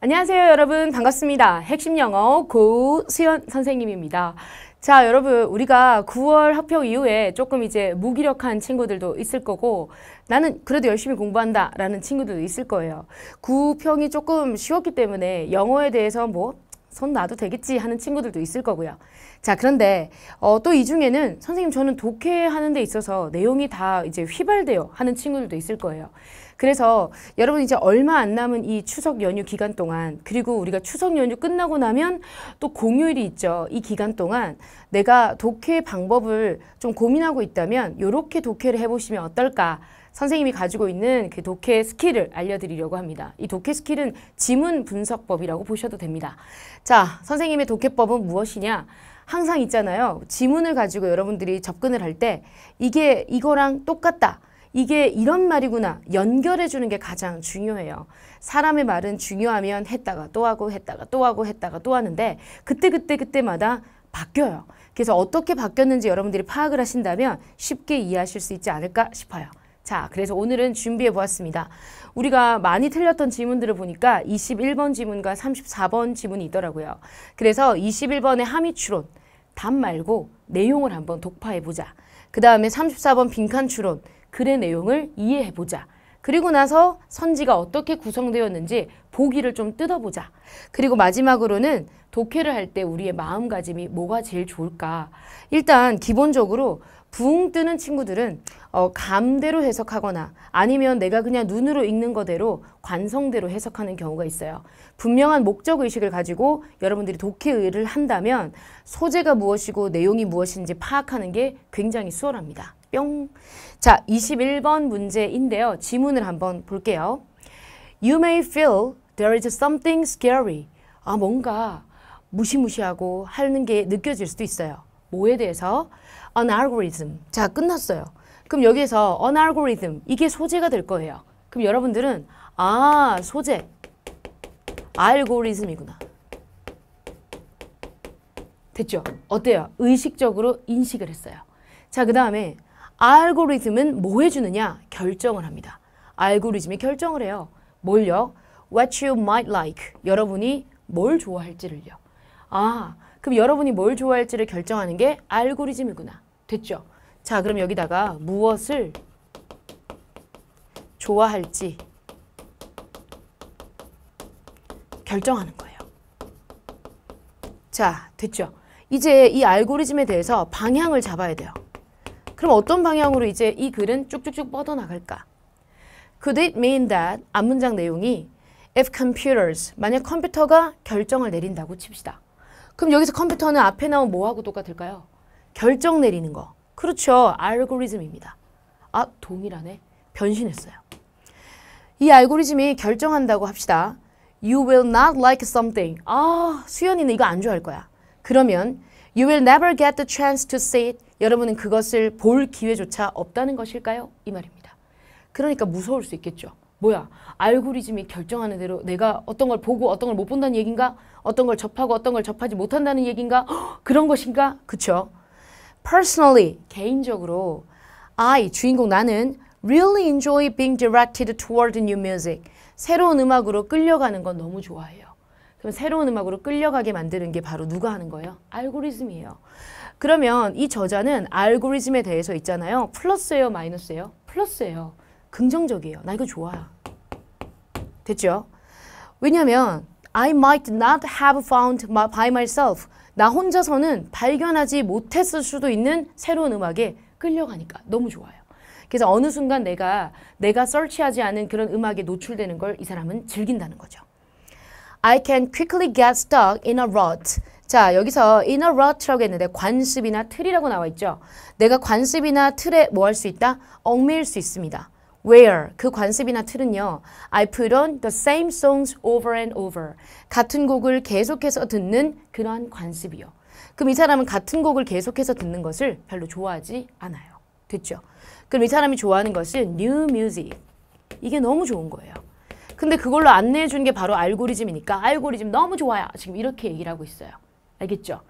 안녕하세요 여러분 반갑습니다. 핵심 영어 고수연 선생님입니다. 자 여러분 우리가 9월 합격 이후에 조금 이제 무기력한 친구들도 있을 거고 나는 그래도 열심히 공부한다 라는 친구들도 있을 거예요. 9평이 조금 쉬웠기 때문에 영어에 대해서 뭐 손 놔도 되겠지 하는 친구들도 있을 거고요. 자 그런데 어, 또 이 중에는 선생님 저는 독해하는 데 있어서 내용이 다 이제 휘발돼요 하는 친구들도 있을 거예요. 그래서 여러분 이제 얼마 안 남은 이 추석 연휴 기간 동안 그리고 우리가 추석 연휴 끝나고 나면 또 공휴일이 있죠. 이 기간 동안 내가 독해 방법을 좀 고민하고 있다면 요렇게 독해를 해보시면 어떨까 선생님이 가지고 있는 그 독해 스킬을 알려드리려고 합니다. 이 독해 스킬은 지문 분석법이라고 보셔도 됩니다. 자, 선생님의 독해법은 무엇이냐? 항상 있잖아요. 지문을 가지고 여러분들이 접근을 할 때 이게 이거랑 똑같다. 이게 이런 말이구나 연결해 주는 게 가장 중요해요. 사람의 말은 중요하면 했다가 또 하고 했다가 또 하고 했다가 또 하는데 그때 그때 그때마다 바뀌어요. 그래서 어떻게 바뀌었는지 여러분들이 파악을 하신다면 쉽게 이해하실 수 있지 않을까 싶어요. 자, 그래서 오늘은 준비해 보았습니다. 우리가 많이 틀렸던 지문들을 보니까 21번 지문과 34번 지문이 있더라고요. 그래서 21번의 함의 추론, 답 말고 내용을 한번 독파해 보자. 그 다음에 34번 빈칸 추론, 글의 내용을 이해해보자. 그리고 나서 선지가 어떻게 구성되었는지 보기를 좀 뜯어보자. 그리고 마지막으로는 독해를 할 때 우리의 마음가짐이 뭐가 제일 좋을까. 일단 기본적으로 붕 뜨는 친구들은 어, 감대로 해석하거나 아니면 내가 그냥 눈으로 읽는 거대로 관성대로 해석하는 경우가 있어요. 분명한 목적의식을 가지고 여러분들이 독해의를 한다면 소재가 무엇이고 내용이 무엇인지 파악하는 게 굉장히 수월합니다. 뿅. 자, 21번 문제인데요. 지문을 한번 볼게요. You may feel there is something scary. 아, 뭔가 무시무시하고 하는 게 느껴질 수도 있어요. 뭐에 대해서? An algorithm. 자, 끝났어요. 그럼 여기에서 an algorithm, 이게 소재가 될 거예요. 그럼 여러분들은 아, 소재, 알고리즘이구나. 됐죠? 어때요? 의식적으로 인식을 했어요. 자, 그 다음에 알고리즘은 뭐 해주느냐? 결정을 합니다. 알고리즘이 결정을 해요. 뭘요? What you might like. 여러분이 뭘 좋아할지를요. 아, 그럼 여러분이 뭘 좋아할지를 결정하는 게 알고리즘이구나. 됐죠? 자, 그럼 여기다가 무엇을 좋아할지 결정하는 거예요. 자, 됐죠? 이제 이 알고리즘에 대해서 방향을 잡아야 돼요. 그럼 어떤 방향으로 이제 이 글은 쭉쭉쭉 뻗어나갈까? Could it mean that 앞문장 내용이 if computers 만약 컴퓨터가 결정을 내린다고 칩시다. 그럼 여기서 컴퓨터는 앞에 나온 뭐하고 똑같을까요? 결정 내리는 거. 그렇죠. 알고리즘입니다. 아, 동일하네. 변신했어요. 이 알고리즘이 결정한다고 합시다. You will not like something. 아, 수연이는 이거 안 좋아할 거야. 그러면 You will never get the chance to see it. 여러분은 그것을 볼 기회조차 없다는 것일까요? 이 말입니다. 그러니까 무서울 수 있겠죠. 뭐야, 알고리즘이 결정하는 대로 내가 어떤 걸 보고 어떤 걸 못 본다는 얘긴가? 어떤 걸 접하고 어떤 걸 접하지 못한다는 얘긴가? 그런 것인가? 그쵸? Personally, 개인적으로 I, 주인공 나는 really enjoy being directed toward new music. 새로운 음악으로 끌려가는 건 너무 좋아해요. 그럼 새로운 음악으로 끌려가게 만드는 게 바로 누가 하는 거예요? 알고리즘이에요. 그러면 이 저자는 알고리즘에 대해서 있잖아요. 플러스예요, 마이너스예요? 플러스예요. 긍정적이에요. 나 이거 좋아. 됐죠? 왜냐면 I might not have found by myself. 나 혼자서는 발견하지 못했을 수도 있는 새로운 음악에 끌려가니까 너무 좋아요. 그래서 어느 순간 내가 내가 설치하지 않은 그런 음악에 노출되는 걸 이 사람은 즐긴다는 거죠. I can quickly get stuck in a rut. 자, 여기서 in a rut라고 했는데 관습이나 틀이라고 나와 있죠. 내가 관습이나 틀에 뭐 할 수 있다? 얽매일 수 있습니다. Where 그 관습이나 틀은요. I put on the same songs over and over. 같은 곡을 계속해서 듣는 그러한 관습이요. 그럼 이 사람은 같은 곡을 계속해서 듣는 것을 별로 좋아하지 않아요. 됐죠? 그럼 이 사람이 좋아하는 것은 new music. 이게 너무 좋은 거예요. 근데 그걸로 안내해 준게 바로 알고리즘이니까 알고리즘 너무 좋아요. 지금 이렇게 얘기를 하고 있어요. 알겠죠?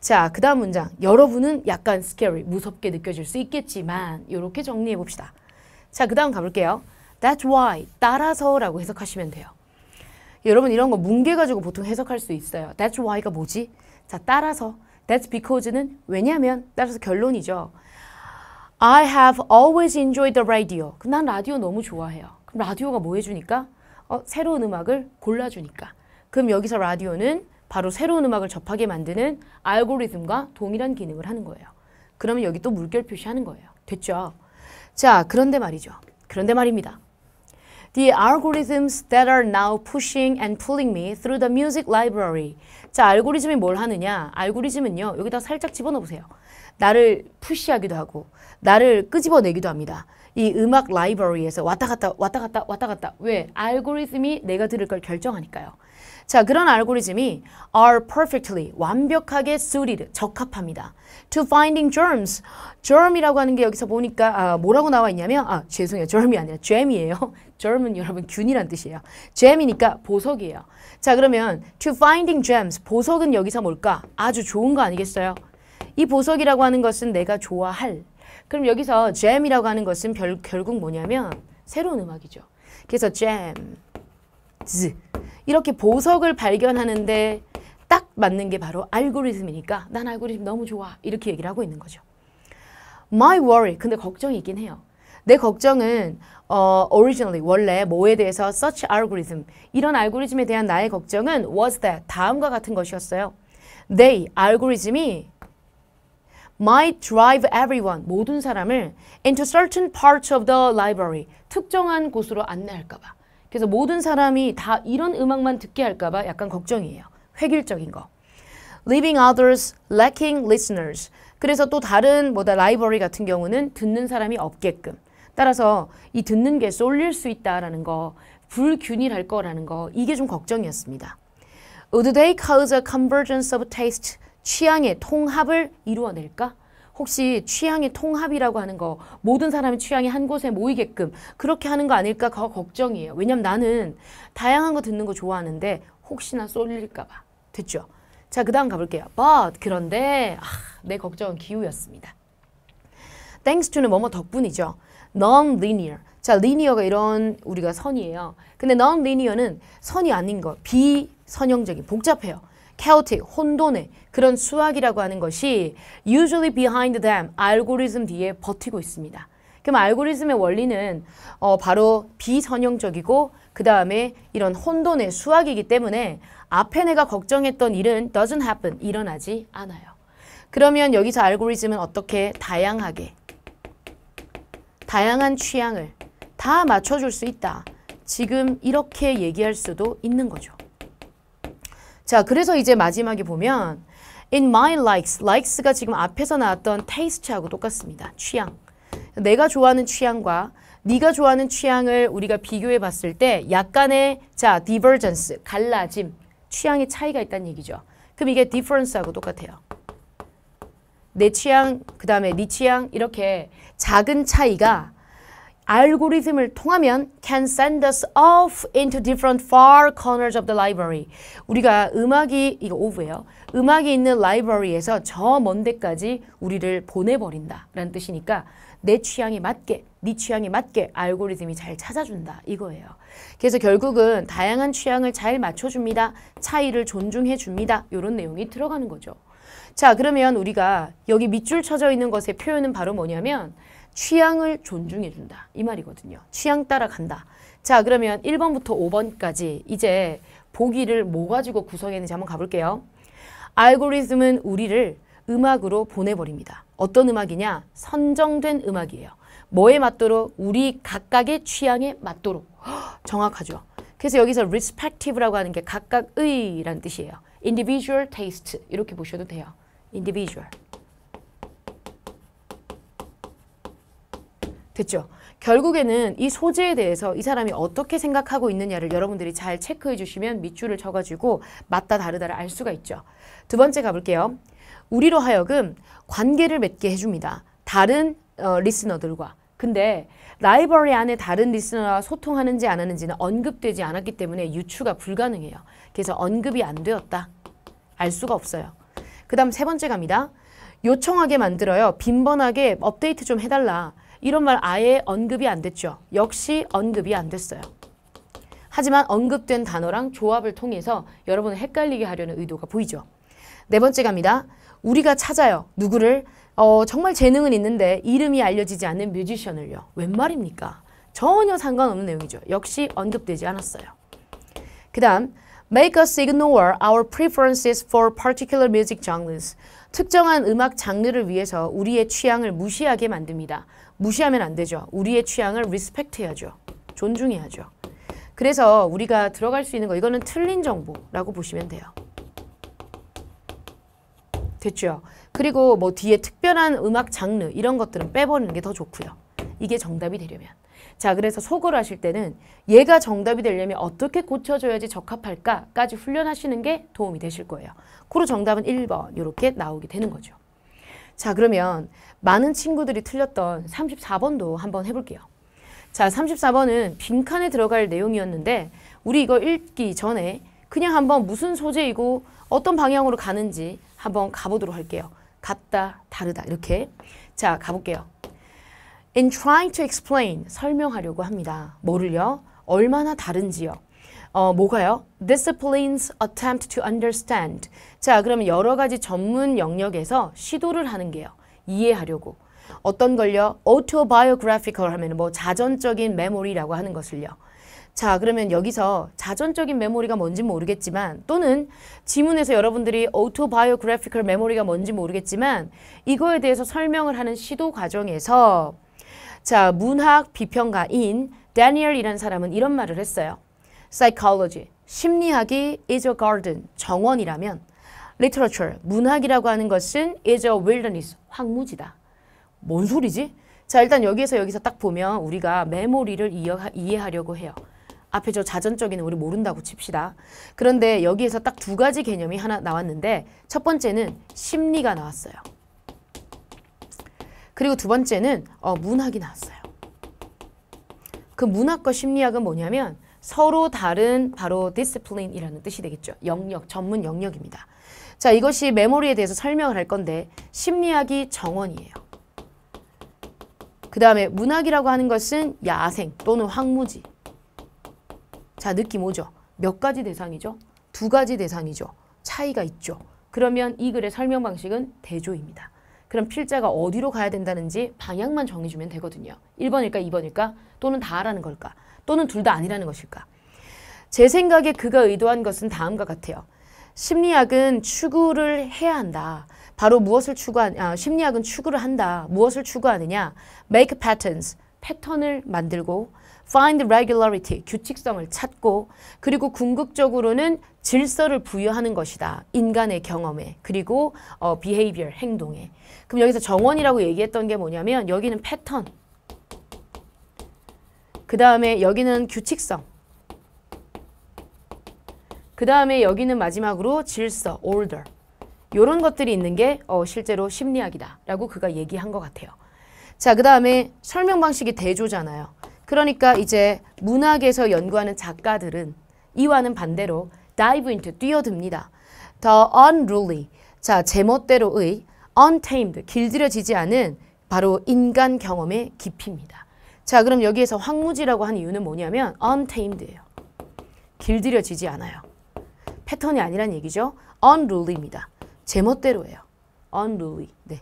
자, 그 다음 문장. 여러분은 약간 scary, 무섭게 느껴질 수 있겠지만 이렇게 정리해 봅시다. 자, 그 다음 가볼게요. That's why, 따라서 라고 해석하시면 돼요. 여러분 이런 거 뭉개 가지고 보통 해석할 수 있어요. That's why가 뭐지? 자, 따라서 That's because는 왜냐면 따라서 결론이죠. I have always enjoyed the radio. 그난 라디오 너무 좋아해요. 그럼 라디오가 뭐 해주니까? 어, 새로운 음악을 골라주니까. 그럼 여기서 라디오는 바로 새로운 음악을 접하게 만드는 알고리즘과 동일한 기능을 하는 거예요. 그러면 여기 또 물결 표시하는 거예요. 됐죠? 자, 그런데 말이죠. 그런데 말입니다. The algorithms that are now pushing and pulling me through the music library. 자, 알고리즘이 뭘 하느냐? 알고리즘은요, 여기다 살짝 집어넣으세요. 나를 푸시하기도 하고, 나를 끄집어내기도 합니다. 이 음악 라이브러리에서 왔다 갔다 왔다 갔다 왔다 갔다 왜? 알고리즘이 내가 들을 걸 결정하니까요. 자, 그런 알고리즘이 are perfectly 완벽하게 suited 적합합니다. to finding germs. germ이라고 하는 게 여기서 보니까 아, 뭐라고 나와 있냐면 아, 죄송해요. germ이 아니라 gem이에요. germ은 여러분 균이란 뜻이에요. gem이니까 보석이에요. 자, 그러면 to finding gems 보석은 여기서 뭘까? 아주 좋은 거 아니겠어요? 이 보석이라고 하는 것은 내가 좋아할 그럼 여기서 j a m 이라고 하는 것은 별, 결국 뭐냐면 새로운 음악이죠. 그래서 잼, 즈 이렇게 보석을 발견하는데 딱 맞는 게 바로 알고리즘이니까 난 알고리즘 너무 좋아 이렇게 얘기를 하고 있는 거죠. My worry 근데 걱정이 있긴 해요. 내 걱정은 어, originally 원래 뭐에 대해서 s e c h algorithm 이런 알고리즘에 대한 나의 걱정은 was that 다음과 같은 것이었어요. They 알고리즘이 might drive everyone, 모든 사람을 into certain parts of the library, 특정한 곳으로 안내할까 봐. 그래서 모든 사람이 다 이런 음악만 듣게 할까 봐 약간 걱정이에요. 획일적인 거. leaving others lacking listeners. 그래서 또 다른 뭐다 라이벌리 같은 경우는 듣는 사람이 없게끔. 따라서 이 듣는 게 쏠릴 수 있다라는 거, 불균일할 거라는 거 이게 좀 걱정이었습니다. Would they cause a convergence of taste? 취향의 통합을 이루어낼까? 혹시 취향의 통합이라고 하는 거 모든 사람의 취향이 한 곳에 모이게끔 그렇게 하는 거 아닐까 그거 걱정이에요. 왜냐면 나는 다양한 거 듣는 거 좋아하는데 혹시나 쏠릴까 봐. 됐죠? 자, 그 다음 가볼게요. But 그런데 아, 내 걱정은 기우였습니다. Thanks to는 뭐뭐 덕분이죠. Non-linear. 자, linear가 이런 우리가 선이에요. 근데 non-linear는 선이 아닌 거, 비선형적인, 복잡해요. chaotic, 혼돈의 그런 수학이라고 하는 것이 usually behind them, 알고리즘 뒤에 버티고 있습니다. 그럼 알고리즘의 원리는 어, 바로 비선형적이고 그 다음에 이런 혼돈의 수학이기 때문에 앞에 내가 걱정했던 일은 doesn't happen, 일어나지 않아요. 그러면 여기서 알고리즘은 어떻게 다양하게 다양한 취향을 다 맞춰줄 수 있다. 지금 이렇게 얘기할 수도 있는 거죠. 자, 그래서 이제 마지막에 보면 in my likes, likes가 지금 앞에서 나왔던 taste하고 똑같습니다. 취향. 내가 좋아하는 취향과 네가 좋아하는 취향을 우리가 비교해 봤을 때 약간의 자, divergence, 갈라짐, 취향의 차이가 있다는 얘기죠. 그럼 이게 difference하고 똑같아요. 내 취향, 그 다음에 네 취향 이렇게 작은 차이가 알고리즘을 통하면 can send us off into different far corners of the library. 우리가 음악이 이거 오브예요. 음악이 있는 라이브러리에서 저먼 데까지 우리를 보내버린다 라는 뜻이니까 내 취향에 맞게 네 취향에 맞게 알고리즘이 잘 찾아준다 이거예요. 그래서 결국은 다양한 취향을 잘 맞춰줍니다. 차이를 존중해줍니다. 이런 내용이 들어가는 거죠. 자 그러면 우리가 여기 밑줄 쳐져 있는 것의 표현은 바로 뭐냐면 취향을 존중해준다. 이 말이거든요. 취향 따라간다. 자 그러면 1번부터 5번까지 이제 보기를 뭐 가지고 구성했는지 한번 가볼게요. 알고리즘은 우리를 음악으로 보내버립니다. 어떤 음악이냐? 선정된 음악이에요. 뭐에 맞도록? 우리 각각의 취향에 맞도록. 허, 정확하죠. 그래서 여기서 respective라고 하는 게 각각의라는 뜻이에요. individual taste 이렇게 보셔도 돼요. individual. 그렇 결국에는 이 소재에 대해서 이 사람이 어떻게 생각하고 있느냐를 여러분들이 잘 체크해 주시면 밑줄을 쳐가지고 맞다 다르다를 알 수가 있죠. 두 번째 가볼게요. 우리로 하여금 관계를 맺게 해줍니다. 다른 어, 리스너들과. 근데 라이벌리 안에 다른 리스너와 소통하는지 안 하는지는 언급되지 않았기 때문에 유추가 불가능해요. 그래서 언급이 안 되었다. 알 수가 없어요. 그 다음 세 번째 갑니다. 요청하게 만들어요. 빈번하게 업데이트 좀 해달라. 이런 말 아예 언급이 안 됐죠. 역시 언급이 안 됐어요. 하지만 언급된 단어랑 조합을 통해서 여러분을 헷갈리게 하려는 의도가 보이죠. 네 번째 갑니다. 우리가 찾아요. 누구를? 어, 정말 재능은 있는데 이름이 알려지지 않는 뮤지션을요. 웬 말입니까? 전혀 상관없는 내용이죠. 역시 언급되지 않았어요. 그 다음 Make us ignore our preferences for particular music genres. 특정한 음악 장르를 위해서 우리의 취향을 무시하게 만듭니다. 무시하면 안 되죠. 우리의 취향을 리스펙트해야죠. 존중해야죠. 그래서 우리가 들어갈 수 있는 거 이거는 틀린 정보라고 보시면 돼요. 됐죠? 그리고 뭐 뒤에 특별한 음악 장르 이런 것들은 빼버리는 게 더 좋고요. 이게 정답이 되려면. 자 그래서 속으로 하실 때는 얘가 정답이 되려면 어떻게 고쳐줘야지 적합할까까지 훈련하시는 게 도움이 되실 거예요. 코로 정답은 1번 이렇게 나오게 되는 거죠. 자 그러면 많은 친구들이 틀렸던 34번도 한번 해볼게요. 자 34번은 빈칸에 들어갈 내용이었는데 우리 이거 읽기 전에 그냥 한번 무슨 소재이고 어떤 방향으로 가는지 한번 가보도록 할게요. 같다, 다르다 이렇게 자 가볼게요. In trying to explain 설명하려고 합니다. 뭐를요? 얼마나 다른지요. 어, 뭐가요? Disciplines attempt to understand. 자, 그러면 여러 가지 전문 영역에서 시도를 하는 게요. 이해하려고. 어떤 걸요? autobiographical 하면 뭐 자전적인 메모리라고 하는 것을요. 자 그러면 여기서 자전적인 메모리가 뭔지 모르겠지만 또는 지문에서 여러분들이 autobiographical 메모리가 뭔지 모르겠지만 이거에 대해서 설명을 하는 시도 과정에서 자 문학 비평가인 다니엘이라는 사람은 이런 말을 했어요. psychology, 심리학이 is a garden, 정원이라면 literature, 문학이라고 하는 것은 is a wilderness, 황무지다. 뭔 소리지? 자, 일단 여기에서 여기서 딱 보면 우리가 메모리를 이해하, 이해하려고 해요. 앞에 저 자전적이는 우리 모른다고 칩시다. 그런데 여기에서 딱 두 가지 개념이 하나 나왔는데 첫 번째는 심리가 나왔어요. 그리고 두 번째는 어, 문학이 나왔어요. 그 문학과 심리학은 뭐냐면 서로 다른 바로 디스플린이라는 뜻이 되겠죠. 영역, 전문 영역입니다. 자, 이것이 메모리에 대해서 설명을 할 건데 심리학이 정원이에요. 그 다음에 문학이라고 하는 것은 야생 또는 황무지. 자, 느낌 오죠? 몇 가지 대상이죠? 두 가지 대상이죠. 차이가 있죠. 그러면 이 글의 설명 방식은 대조입니다. 그럼 필자가 어디로 가야 된다는지 방향만 정해주면 되거든요. 1번일까 2번일까 또는 다라는 걸까 또는 둘 다 아니라는 것일까. 제 생각에 그가 의도한 것은 다음과 같아요. 심리학은 추구를 해야 한다. 바로 무엇을 추구한 아, 심리학은 추구를 한다. 무엇을 추구하느냐? Make patterns, 패턴을 만들고 find regularity, 규칙성을 찾고 그리고 궁극적으로는 질서를 부여하는 것이다. 인간의 경험에 그리고 어, behavior, 행동에. 그럼 여기서 정원이라고 얘기했던 게 뭐냐면 여기는 패턴, 그 다음에 여기는 규칙성, 그 다음에 여기는 마지막으로 질서, order 이런 것들이 있는 게 어, 실제로 심리학이다 라고 그가 얘기한 것 같아요. 자, 그 다음에 설명 방식이 대조잖아요. 그러니까 이제 문학에서 연구하는 작가들은 이와는 반대로 dive into 뛰어듭니다. The unruly 자 제멋대로의 untamed 길들여지지 않은 바로 인간 경험의 깊이입니다. 자 그럼 여기에서 황무지라고 한 이유는 뭐냐면 untamed예요. 길들여지지 않아요. 패턴이 아니란 얘기죠. unruly입니다. 제멋대로예요. unruly. 네.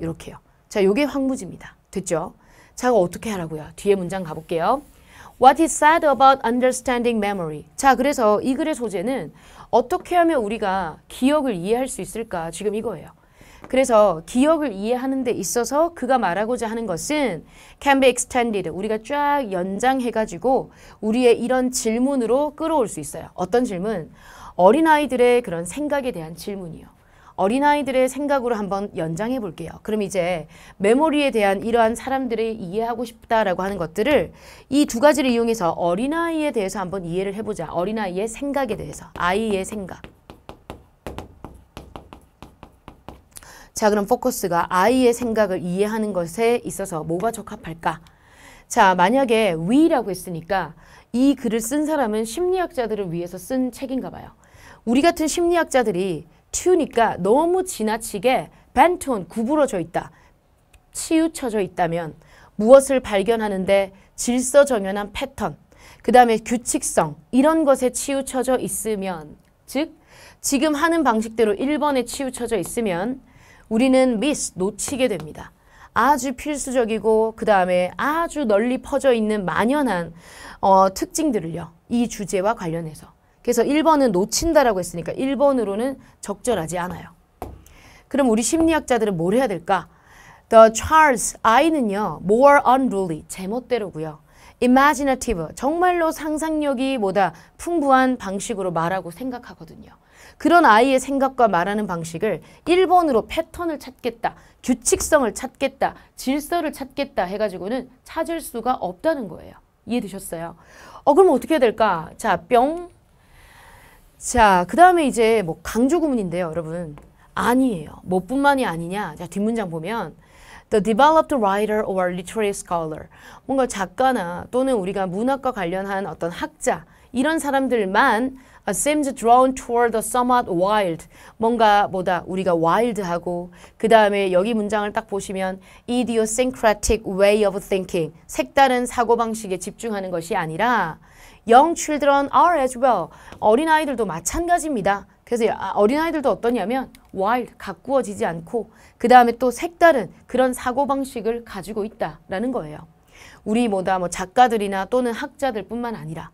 이렇게요. 자, 요게 황무지입니다. 됐죠? 자, 그 어떻게 하라고요? 뒤에 문장 가볼게요. What is said about understanding memory. 자, 그래서 이 글의 소재는 어떻게 하면 우리가 기억을 이해할 수 있을까? 지금 이거예요. 그래서 기억을 이해하는 데 있어서 그가 말하고자 하는 것은 can be extended. 우리가 쫙 연장해가지고 우리의 이런 질문으로 끌어올 수 있어요. 어떤 질문? 어린아이들의 그런 생각에 대한 질문이요. 어린아이들의 생각으로 한번 연장해 볼게요. 그럼 이제 메모리에 대한 이러한 사람들이 이해하고 싶다라고 하는 것들을 이 두 가지를 이용해서 어린아이에 대해서 한번 이해를 해보자. 어린아이의 생각에 대해서. 아이의 생각. 자 그럼 포커스가 아이의 생각을 이해하는 것에 있어서 뭐가 적합할까? 자 만약에 we라고 했으니까 이 글을 쓴 사람은 심리학자들을 위해서 쓴 책인가 봐요. 우리 같은 심리학자들이 투니까 너무 지나치게 벤톤 구부러져 있다. 치우쳐져 있다면 무엇을 발견하는데 질서정연한 패턴, 그 다음에 규칙성 이런 것에 치우쳐져 있으면 즉 지금 하는 방식대로 1번에 치우쳐져 있으면 우리는 미스 놓치게 됩니다. 아주 필수적이고 그 다음에 아주 널리 퍼져 있는 만연한 어, 특징들을요. 이 주제와 관련해서. 그래서 1번은 놓친다라고 했으니까 1번으로는 적절하지 않아요. 그럼 우리 심리학자들은 뭘 해야 될까? The Charles I는요. more unruly, 제멋대로고요. imaginative, 정말로 상상력이 뭐다 풍부한 방식으로 말하고 생각하거든요. 그런 아이의 생각과 말하는 방식을 1번으로 패턴을 찾겠다, 규칙성을 찾겠다, 질서를 찾겠다 해가지고는 찾을 수가 없다는 거예요. 이해되셨어요? 어, 그럼 어떻게 해야 될까? 자, 뿅. 자, 그 다음에 이제 뭐 강조 구문인데요, 여러분. 아니에요. 뭐뿐만이 아니냐. 자, 뒷문장 보면 The developed writer or literary scholar. 뭔가 작가나 또는 우리가 문학과 관련한 어떤 학자 이런 사람들만 seems drawn toward the somewhat wild. 뭔가 보다 우리가 wild하고 그 다음에 여기 문장을 딱 보시면 idiosyncratic way of thinking. 색다른 사고방식에 집중하는 것이 아니라 young children are as well. 어린아이들도 마찬가지입니다. 그래서 아, 어린아이들도 어떠냐면 wild, 가꾸어지지 않고 그 다음에 또 색다른 그런 사고방식을 가지고 있다라는 거예요. 우리 뭐다 뭐 작가들이나 또는 학자들 뿐만 아니라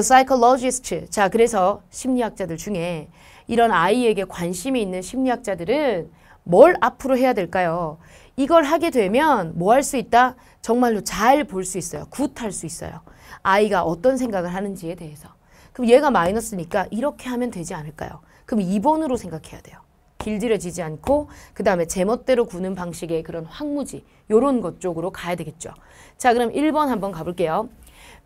The psychologist. 자, 그래서 심리학자들 중에 이런 아이에게 관심이 있는 심리학자들은 뭘 앞으로 해야 될까요? 이걸 하게 되면 뭐 할 수 있다? 정말로 잘 볼 수 있어요. 굿 할 수 있어요. 아이가 어떤 생각을 하는지에 대해서. 그럼 얘가 마이너스니까 이렇게 하면 되지 않을까요? 그럼 2번으로 생각해야 돼요. 길들여지지 않고 그 다음에 제멋대로 구는 방식의 그런 황무지 요런 것 쪽으로 가야 되겠죠. 자 그럼 1번 한번 가볼게요.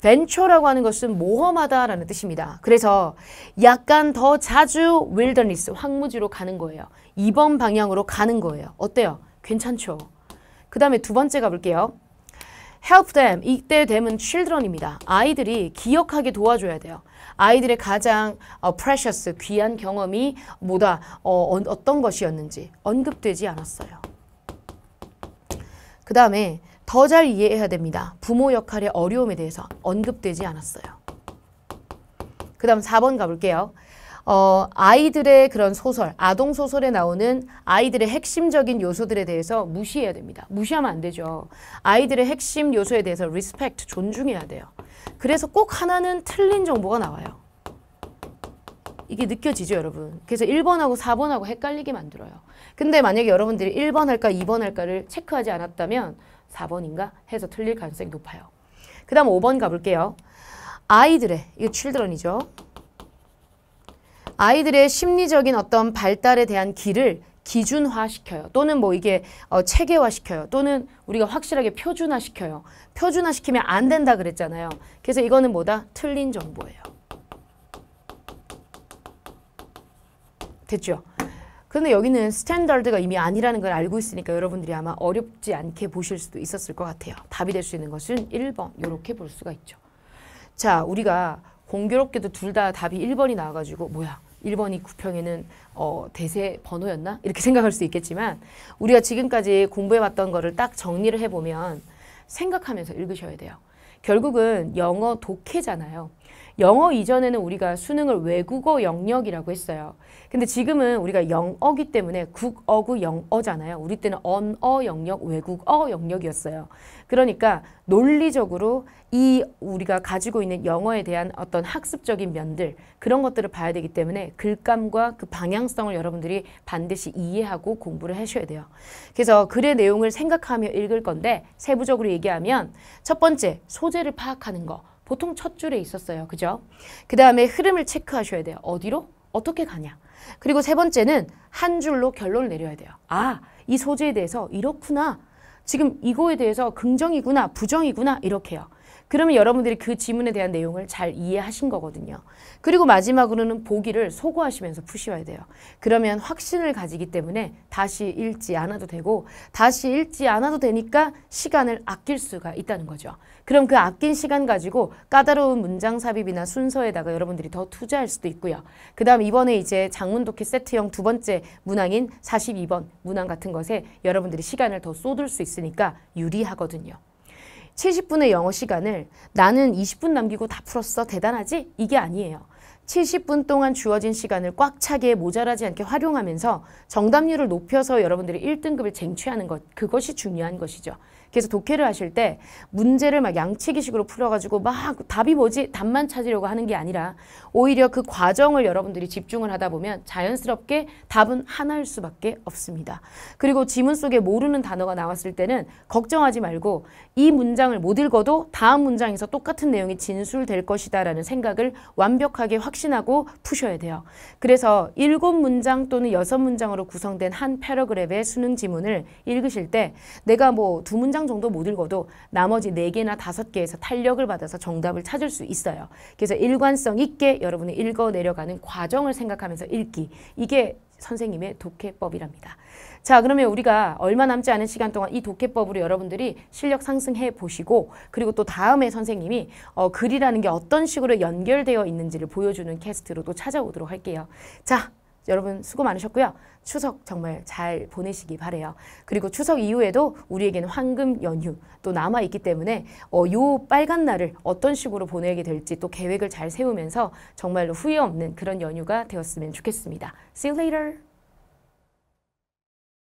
벤처라고 하는 것은 모험하다라는 뜻입니다. 그래서 약간 더 자주 윌더니스, 황무지로 가는 거예요. 2번 방향으로 가는 거예요. 어때요? 괜찮죠? 그 다음에 두 번째 가볼게요. help them. 이때 되은 children입니다. 아이들이 기억하게 도와줘야 돼요. 아이들의 가장 어, precious, 귀한 경험이 뭐다, 어, 어 어떤 것이었는지 언급되지 않았어요. 그 다음에 더잘 이해해야 됩니다. 부모 역할의 어려움에 대해서 언급되지 않았어요. 그 다음 4번 가볼게요. 어, 아이들의 그런 소설, 아동 소설에 나오는 아이들의 핵심적인 요소들에 대해서 무시해야 됩니다. 무시하면 안 되죠. 아이들의 핵심 요소에 대해서 respect, 존중해야 돼요. 그래서 꼭 하나는 틀린 정보가 나와요. 이게 느껴지죠, 여러분? 그래서 1번하고 4번하고 헷갈리게 만들어요. 근데 만약에 여러분들이 1번 할까, 2번 할까를 체크하지 않았다면 4번인가 해서 틀릴 가능성이 높아요. 그 다음 5번 가볼게요. 아이들의, 이거 children이죠. 아이들의 심리적인 어떤 발달에 대한 길을 기준화시켜요. 또는 뭐 이게 어, 체계화시켜요. 또는 우리가 확실하게 표준화시켜요. 표준화시키면 안 된다 그랬잖아요. 그래서 이거는 뭐다? 틀린 정보예요. 됐죠? 근데 여기는 스탠다드가 이미 아니라는 걸 알고 있으니까 여러분들이 아마 어렵지 않게 보실 수도 있었을 것 같아요. 답이 될 수 있는 것은 1번 이렇게 볼 수가 있죠. 자 우리가 공교롭게도 둘 다 답이 1번이 나와가지고 뭐야 1번이 구평에는 어, 대세 번호였나? 이렇게 생각할 수 있겠지만 우리가 지금까지 공부해왔던 거를 딱 정리를 해보면 생각하면서 읽으셔야 돼요. 결국은 영어 독해잖아요. 영어 이전에는 우리가 수능을 외국어 영역이라고 했어요. 근데 지금은 우리가 영어기 때문에 국어구 영어잖아요. 우리 때는 언어 영역, 외국어 영역이었어요. 그러니까 논리적으로 이 우리가 가지고 있는 영어에 대한 어떤 학습적인 면들 그런 것들을 봐야 되기 때문에 글감과 그 방향성을 여러분들이 반드시 이해하고 공부를 하셔야 돼요. 그래서 글의 내용을 생각하며 읽을 건데 세부적으로 얘기하면 첫 번째 소재를 파악하는 거 보통 첫 줄에 있었어요. 그죠? 그 다음에 흐름을 체크하셔야 돼요. 어디로? 어떻게 가냐? 그리고 세 번째는 한 줄로 결론을 내려야 돼요. 아, 이 소재에 대해서 이렇구나. 지금 이거에 대해서 긍정이구나, 부정이구나 이렇게요. 그러면 여러분들이 그 지문에 대한 내용을 잘 이해하신 거거든요. 그리고 마지막으로는 보기를 소구하시면서 푸셔야 돼요. 그러면 확신을 가지기 때문에 다시 읽지 않아도 되고 다시 읽지 않아도 되니까 시간을 아낄 수가 있다는 거죠. 그럼 그 아낀 시간 가지고 까다로운 문장 삽입이나 순서에다가 여러분들이 더 투자할 수도 있고요. 그 다음 이번에 이제 장문독해 세트형 두 번째 문항인 42번 문항 같은 것에 여러분들이 시간을 더 쏟을 수 있으니까 유리하거든요. 70분의 영어 시간을 나는 20분 남기고 다 풀었어 대단하지? 이게 아니에요. 70분 동안 주어진 시간을 꽉 차게 모자라지 않게 활용하면서 정답률을 높여서 여러분들이 1등급을 쟁취하는 것 그것이 중요한 것이죠. 그래서 독해를 하실 때 문제를 막 양치기식으로 풀어가지고 막 답이 뭐지? 답만 찾으려고 하는 게 아니라 오히려 그 과정을 여러분들이 집중을 하다 보면 자연스럽게 답은 하나일 수밖에 없습니다. 그리고 지문 속에 모르는 단어가 나왔을 때는 걱정하지 말고 이 문장을 못 읽어도 다음 문장에서 똑같은 내용이 진술될 것이다 라는 생각을 완벽하게 확신하고 푸셔야 돼요. 그래서 일곱 문장 또는 여섯 문장으로 구성된 한 패러그랩의 수능 지문을 읽으실 때 내가 뭐 두 문장 문장 정도 못 읽어도 나머지 4개나 5개에서 탄력을 받아서 정답을 찾을 수 있어요. 그래서 일관성 있게 여러분이 읽어 내려가는 과정을 생각하면서 읽기. 이게 선생님의 독해법이랍니다. 자 그러면 우리가 얼마 남지 않은 시간 동안 이 독해법으로 여러분들이 실력 상승해 보시고 그리고 또 다음에 선생님이 어, 글이라는 게 어떤 식으로 연결되어 있는지를 보여주는 캐스트로 도 찾아오도록 할게요. 자 여러분 수고 많으셨고요. 추석 정말 잘 보내시기 바래요. 그리고 추석 이후에도 우리에게는 황금 연휴 또 남아 있기 때문에 어, 요 빨간 날을 어떤 식으로 보내게 될지 또 계획을 잘 세우면서 정말로 후회 없는 그런 연휴가 되었으면 좋겠습니다. See you later.